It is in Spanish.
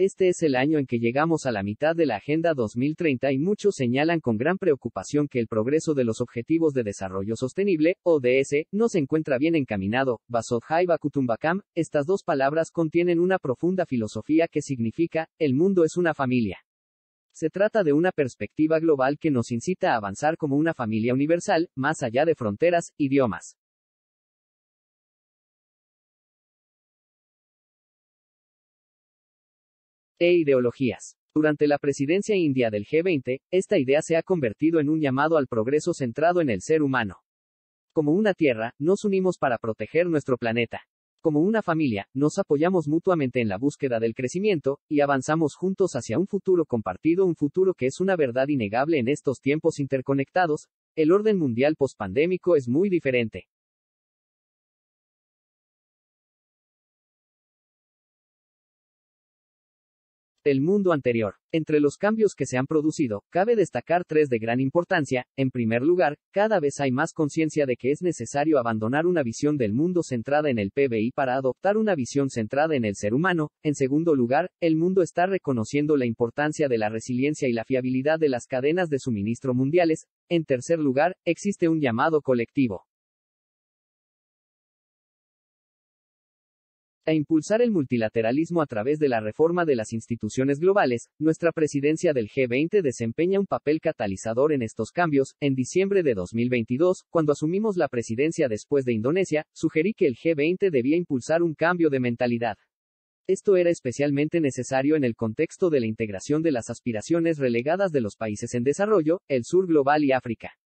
Este es el año en que llegamos a la mitad de la Agenda 2030 y muchos señalan con gran preocupación que el progreso de los Objetivos de Desarrollo Sostenible, ODS, no se encuentra bien encaminado. Basodhai Bakutumbakam, estas dos palabras contienen una profunda filosofía que significa, el mundo es una familia. Se trata de una perspectiva global que nos incita a avanzar como una familia universal, más allá de fronteras, idiomas, e ideologías. Durante la presidencia india del G20, esta idea se ha convertido en un llamado al progreso centrado en el ser humano. Como una tierra, nos unimos para proteger nuestro planeta. Como una familia, nos apoyamos mutuamente en la búsqueda del crecimiento, y avanzamos juntos hacia un futuro compartido, un futuro que es una verdad innegable en estos tiempos interconectados, el orden mundial pospandémico es muy diferente. el mundo anterior. Entre los cambios que se han producido, cabe destacar tres de gran importancia. En primer lugar, cada vez hay más conciencia de que es necesario abandonar una visión del mundo centrada en el PBI para adoptar una visión centrada en el ser humano. En segundo lugar, el mundo está reconociendo la importancia de la resiliencia y la fiabilidad de las cadenas de suministro mundiales. En tercer lugar, existe un llamado colectivo A impulsar el multilateralismo a través de la reforma de las instituciones globales, nuestra presidencia del G20 desempeña un papel catalizador en estos cambios. En diciembre de 2022, cuando asumimos la presidencia después de Indonesia, sugerí que el G20 debía impulsar un cambio de mentalidad. Esto era especialmente necesario en el contexto de la integración de las aspiraciones relegadas de los países en desarrollo, el sur global y África.